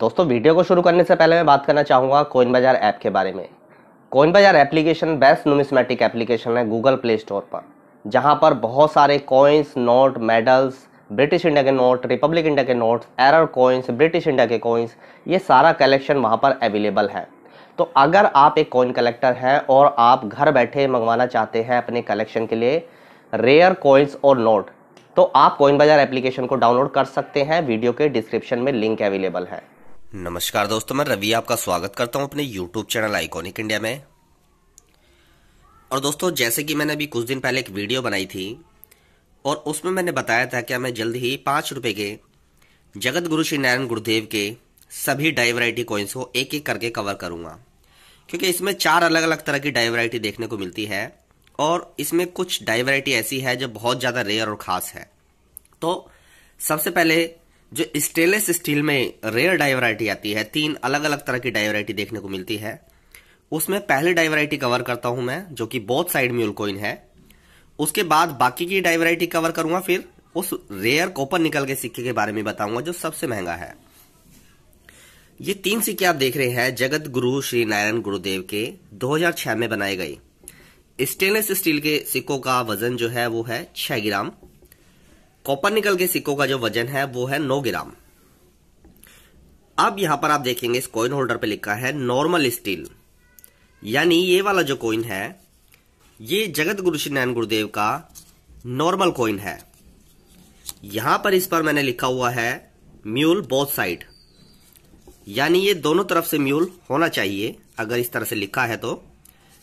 दोस्तों वीडियो को शुरू करने से पहले मैं बात करना चाहूँगा कोइन बाजार ऐप के बारे में कोइन बाजार एप्लीकेशन बेस्ट नोमिसमेटिक एप्लीकेशन है गूगल प्ले स्टोर पर जहाँ पर बहुत सारे coins note medals British India के नोट रिपब्लिक इंडिया के notes error coins British India के कॉइन्स ये सारा कलेक्शन वहाँ पर अवेलेबल है तो अगर आप एक कॉइन कलेक्टर हैं और आप घर बैठे मंगवाना चाहते हैं अपने कलेक्शन के लिए रेयर कॉइन्स और नोट तो आप कोइन बाज़ार एप्लीकेशन को डाउनलोड कर सकते हैं वीडियो के डिस्क्रिप्शन में लिंक अवेलेबल है नमस्कार दोस्तों मैं रवि आपका स्वागत करता हूं अपने यूट्यूब चैनल आइकॉनिक इंडिया में और दोस्तों जैसे कि मैंने अभी कुछ दिन पहले एक वीडियो बनाई थी और उसमें मैंने बताया था कि मैं जल्द ही पाँच रुपये के जगत गुरु श्री नारायण गुरुदेव के सभी डाइवराइटी कॉइन्स को एक एक करके कवर करूंगा क्योंकि इसमें चार अलग अलग तरह की डाइवराइटी देखने को मिलती है और इसमें कुछ डाइवराइटी ऐसी है जो बहुत ज़्यादा रेयर और ख़ास है तो सबसे पहले जो स्टेनलेस स्टील में रेयर डाइवराइटी आती है तीन अलग अलग तरह की डाइवराइटी देखने को मिलती है उसमें पहले डाइवराइटी कवर करता हूं मैं जो कि बोथ साइड म्यूल कोइन है उसके बाद बाकी की डाइवराइटी कवर करूंगा फिर उस रेयर कॉपर निकल के सिक्के के बारे में बताऊंगा जो सबसे महंगा है ये तीन सिक्के आप देख रहे हैं जगत गुरु श्री नारायण गुरुदेव के 2006 में बनाए गए स्टेनलेस स्टील के सिक्कों का वजन जो है वो है छह ग्राम कॉपर निकल के सिक्कों का जो वजन है वो है नौ ग्राम अब यहां पर आप देखेंगे इस कॉइन होल्डर पे लिखा है नॉर्मल स्टील यानी ये वाला जो कॉइन है ये जगत गुरु श्री नारायण गुरुदेव का नॉर्मल कॉइन है यहां पर इस पर मैंने लिखा हुआ है म्यूल बोथ साइड यानी ये दोनों तरफ से म्यूल होना चाहिए अगर इस तरह से लिखा है तो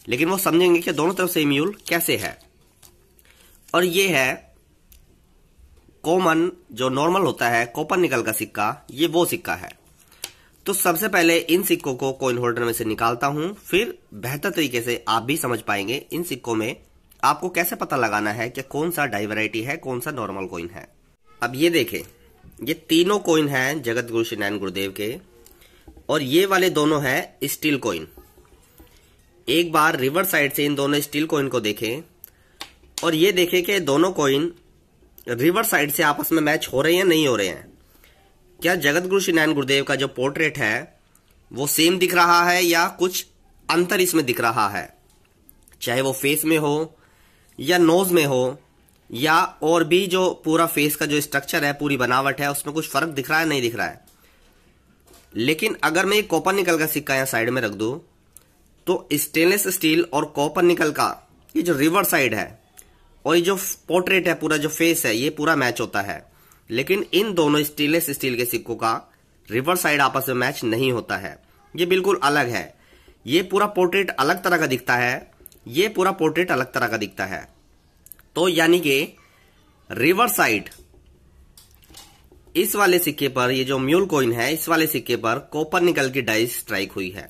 लेकिन वो समझेंगे कि दोनों तरफ से म्यूल कैसे है और ये है कॉमन जो नॉर्मल होता है कॉपर निकल का सिक्का ये वो सिक्का है तो सबसे पहले इन सिक्कों को कॉइन होल्डर में से निकालता हूं फिर बेहतर तरीके से आप भी समझ पाएंगे इन सिक्कों में आपको कैसे पता लगाना है कि कौन सा डाइवराइटी है कौन सा नॉर्मल कॉइन है अब ये देखें ये तीनों कॉइन हैं जगत गुरु श्री नारायण गुरुदेव के और ये वाले दोनों हैं स्टील कॉइन एक बार रिवर साइड से इन दोनों स्टील कॉइन को देखें और ये देखें कि दोनों कॉइन रिवर साइड से आपस में मैच हो रहे हैं नहीं हो रहे हैं क्या जगत गुरु श्री नारायण गुरुदेव का जो पोर्ट्रेट है वो सेम दिख रहा है या कुछ अंतर इसमें दिख रहा है चाहे वो फेस में हो या नोज में हो या और भी जो पूरा फेस का जो स्ट्रक्चर है पूरी बनावट है उसमें कुछ फर्क दिख रहा है नहीं दिख रहा है लेकिन अगर मैं ये कॉपर निकल का सिक्का यहाँ साइड में रख दू तो स्टेनलेस स्टील और कॉपर निकल का ये जो रिवर साइड है और ये जो पोर्ट्रेट है पूरा जो फेस है ये पूरा मैच होता है लेकिन इन दोनों स्टेनलेस स्टील के सिक्कों का रिवर्स साइड आपस में मैच नहीं होता है ये बिल्कुल अलग है ये पूरा पोर्ट्रेट अलग तरह का दिखता है ये पूरा पोर्ट्रेट अलग तरह का दिखता है तो यानी कि रिवर्स साइड इस वाले सिक्के पर ये जो म्यूल कोइन है इस वाले सिक्के पर कॉपर निकल की डाइस स्ट्राइक हुई है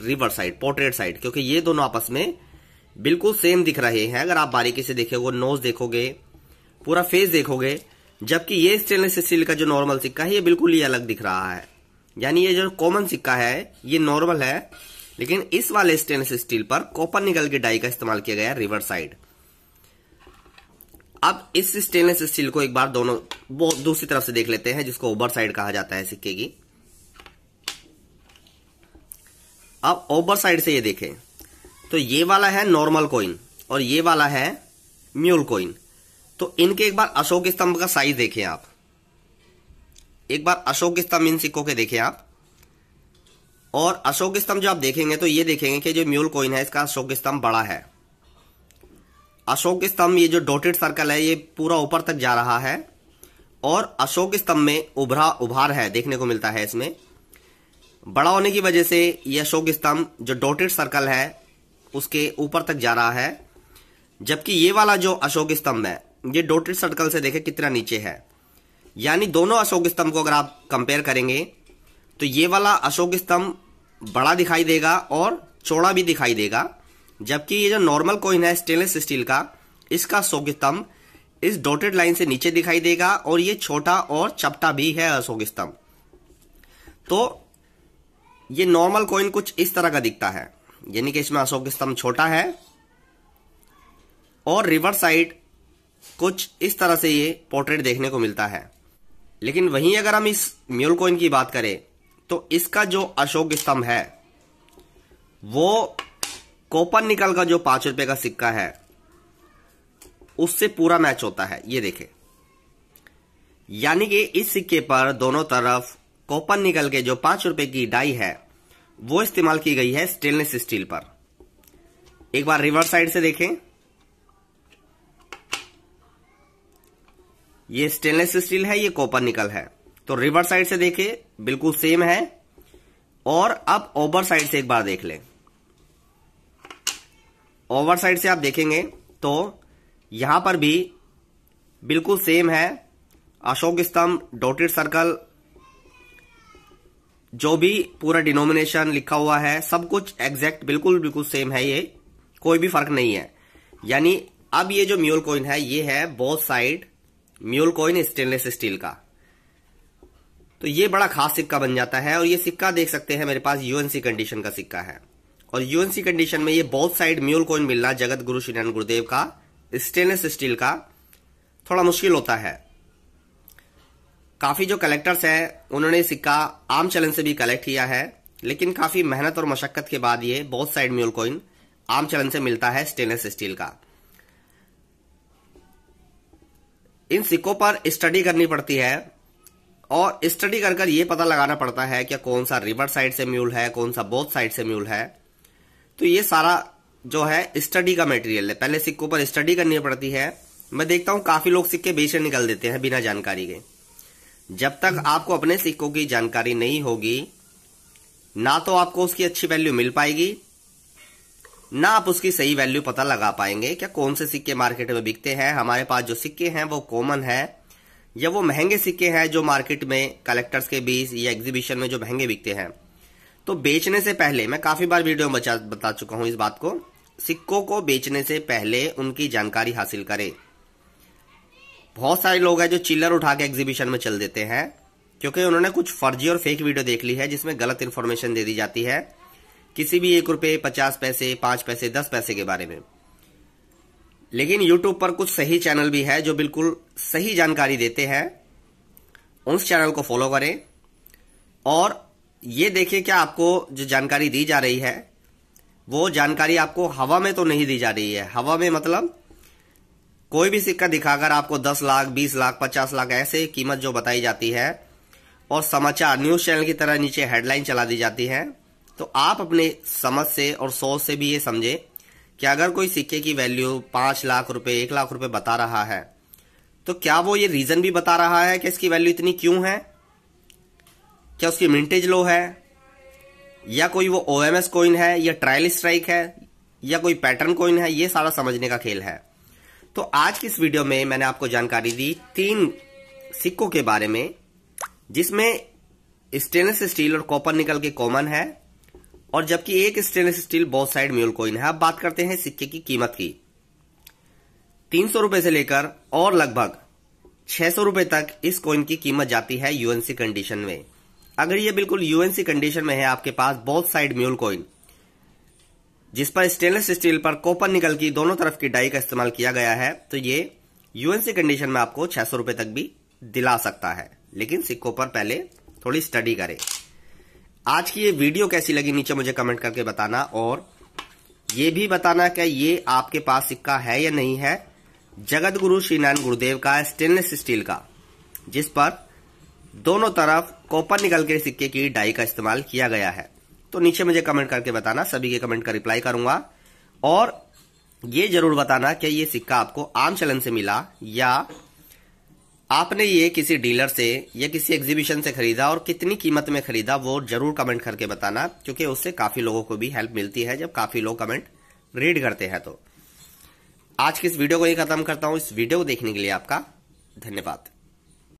रिवर साइड पोर्ट्रेट साइड क्योंकि ये दोनों आपस में बिल्कुल सेम दिख रहे हैं अगर आप बारीकी से देखोगे नोज देखोगे पूरा फेस देखोगे जबकि ये स्टेनलेस स्टील का जो नॉर्मल सिक्का है ये बिल्कुल ही अलग दिख रहा है यानी ये जो कॉमन सिक्का है ये नॉर्मल है लेकिन इस वाले स्टेनलेस स्टील पर कॉपर निकल के डाई का इस्तेमाल किया गया रिवर साइड अब इस स्टेनलेस स्टील को एक बार दोनों दूसरी तरफ से देख लेते हैं जिसको ओबर साइड कहा जाता है सिक्के की अब ओबर साइड से ये देखें तो ये वाला है नॉर्मल कॉइन और ये वाला है म्यूल कॉइन तो इनके एक बार अशोक स्तंभ का साइज देखें आप एक बार अशोक स्तंभ इन सिक्कों के देखें आप और अशोक स्तंभ जो आप देखेंगे तो ये देखेंगे कि जो म्यूल कॉइन है इसका अशोक स्तंभ बड़ा है अशोक स्तंभ ये जो डॉटेड सर्कल है ये पूरा ऊपर तक जा रहा है और अशोक स्तंभ में उभरा उभार है देखने को मिलता है इसमें बड़ा होने की वजह से ये अशोक स्तंभ जो डॉटेड सर्कल है उसके ऊपर तक जा रहा है जबकि ये वाला जो अशोक स्तंभ है ये डोटेड सर्कल से देखे कितना नीचे है यानी दोनों अशोक स्तंभ को अगर आप कंपेयर करेंगे तो ये वाला अशोक स्तंभ बड़ा दिखाई देगा और चौड़ा भी दिखाई देगा जबकि ये जो नॉर्मल कोइन है स्टेनलेस स्टील का इसका अशोक स्तंभ इस डोटेड लाइन से नीचे दिखाई देगा और ये छोटा और चपटा भी है अशोक स्तंभ तो ये नॉर्मल कॉइन कुछ इस तरह का दिखता है यानी कि इसमें अशोक स्तंभ छोटा है और रिवर साइड कुछ इस तरह से ये पोर्ट्रेट देखने को मिलता है लेकिन वहीं अगर हम इस म्यूल कोइन की बात करें तो इसका जो अशोक स्तंभ है वो कोपन निकल का जो पांच रुपए का सिक्का है उससे पूरा मैच होता है ये देखे यानी कि इस सिक्के पर दोनों तरफ कोपन निकल के जो पांच रुपए की डाई है वो इस्तेमाल की गई है स्टेनलेस स्टील पर एक बार रिवर्स साइड से देखें ये स्टेनलेस स्टील है ये कॉपर निकल है तो रिवर्स साइड से देखें बिल्कुल सेम है और अब ओवर साइड से एक बार देख लें ओवर साइड से आप देखेंगे तो यहां पर भी बिल्कुल सेम है अशोक स्तंभ डॉटेड सर्कल जो भी पूरा डिनोमिनेशन लिखा हुआ है सब कुछ एग्जैक्ट बिल्कुल बिल्कुल सेम है ये कोई भी फर्क नहीं है यानी अब ये जो म्यूल कॉइन है ये है both side mule coin stainless steel का तो ये बड़ा खास सिक्का बन जाता है और ये सिक्का देख सकते हैं मेरे पास यूएनसी कंडीशन का सिक्का है और यूएनसी कंडीशन में ये बोथ साइड म्यूल कॉइन मिलना जगत गुरु श्री गुरुदेव का स्टेनलेस स्टील का थोड़ा मुश्किल होता है काफ़ी जो कलेक्टर्स हैं उन्होंने सिक्का आम चलन से भी कलेक्ट किया है लेकिन काफ़ी मेहनत और मशक्क़त के बाद ये बहुत साइड म्यूल कॉइन आम चलन से मिलता है स्टेनलेस स्टील का इन सिक्कों पर स्टडी करनी पड़ती है और स्टडी कर ये पता लगाना पड़ता है कि कौन सा रिवर साइड से म्यूल है कौन सा बोथ साइड से म्यूल है तो ये सारा जो है स्टडी का मटेरियल है पहले सिक्कों पर स्टडी करनी पड़ती है मैं देखता हूँ काफ़ी लोग सिक्के बेचने निकल देते हैं बिना जानकारी के जब तक आपको अपने सिक्कों की जानकारी नहीं होगी ना तो आपको उसकी अच्छी वैल्यू मिल पाएगी ना आप उसकी सही वैल्यू पता लगा पाएंगे क्या कौन से सिक्के मार्केट में बिकते हैं हमारे पास जो सिक्के हैं वो कॉमन है या वो महंगे सिक्के हैं जो मार्केट में कलेक्टर्स के बीच या एग्जीबिशन में जो महंगे बिकते हैं तो बेचने से पहले मैं काफी बार वीडियो में बता चुका हूं इस बात को सिक्कों को बेचने से पहले उनकी जानकारी हासिल करें बहुत सारे लोग हैं जो चिल्लर उठा के एग्जीबिशन में चल देते हैं क्योंकि उन्होंने कुछ फर्जी और फेक वीडियो देख ली है जिसमें गलत इन्फॉर्मेशन दे दी जाती है किसी भी एक रुपये पचास पैसे पांच पैसे दस पैसे के बारे में लेकिन यूट्यूब पर कुछ सही चैनल भी है जो बिल्कुल सही जानकारी देते हैं उस चैनल को फॉलो करें और ये देखें क्या आपको जो जानकारी दी जा रही है वो जानकारी आपको हवा में तो नहीं दी जा रही है हवा में मतलब कोई भी सिक्का दिखाकर आपको 10 लाख 20 लाख 50 लाख ऐसे कीमत जो बताई जाती है और समाचार न्यूज चैनल की तरह नीचे हेडलाइन चला दी जाती है तो आप अपने समझ से और सोच से भी ये समझे कि अगर कोई सिक्के की वैल्यू पांच लाख रुपए एक लाख रुपए बता रहा है तो क्या वो ये रीज़न भी बता रहा है कि इसकी वैल्यू इतनी क्यों है क्या उसकी मिंटेज लो है या कोई वो ओ एम एस है या ट्रायल स्ट्राइक है या कोई पैटर्न कोइन है ये सारा समझने का खेल है तो आज की इस वीडियो में मैंने आपको जानकारी दी तीन सिक्कों के बारे में जिसमें स्टेनलेस स्टील और कॉपर निकल के कॉमन है और जबकि एक स्टेनलेस स्टील बहुत साइड म्यूल कोइन है अब बात करते हैं सिक्के की कीमत की तीन सौ रुपए से लेकर और लगभग छह सौ रुपए तक इस कॉइन की कीमत जाती है यूएनसी कंडीशन में अगर ये बिल्कुल यूएनसी कंडीशन में है आपके पास बहुत साइड म्यूल कॉइन जिस पर स्टेनलेस स्टील पर कॉपर निकल की दोनों तरफ की डाई का इस्तेमाल किया गया है तो ये यूएनसी कंडीशन में आपको छह सौ रुपए तक भी दिला सकता है लेकिन सिक्कों पर पहले थोड़ी स्टडी करें आज की ये वीडियो कैसी लगी नीचे मुझे कमेंट करके बताना और ये भी बताना क्या ये आपके पास सिक्का है या नहीं है जगत गुरु श्री नारायण गुरुदेव का स्टेनलेस स्टील का जिस पर दोनों तरफ कॉपर निकल के सिक्के की डाई का इस्तेमाल किया गया है तो नीचे मुझे कमेंट करके बताना सभी के कमेंट का रिप्लाई करूंगा और ये जरूर बताना कि ये सिक्का आपको आम चलन से मिला या आपने ये किसी डीलर से या किसी एग्जीबिशन से खरीदा और कितनी कीमत में खरीदा वो जरूर कमेंट करके बताना क्योंकि उससे काफी लोगों को भी हेल्प मिलती है जब काफी लोग कमेंट रीड करते हैं तो आज की इस वीडियो को ये खत्म करता हूं इस वीडियो को देखने के लिए आपका धन्यवाद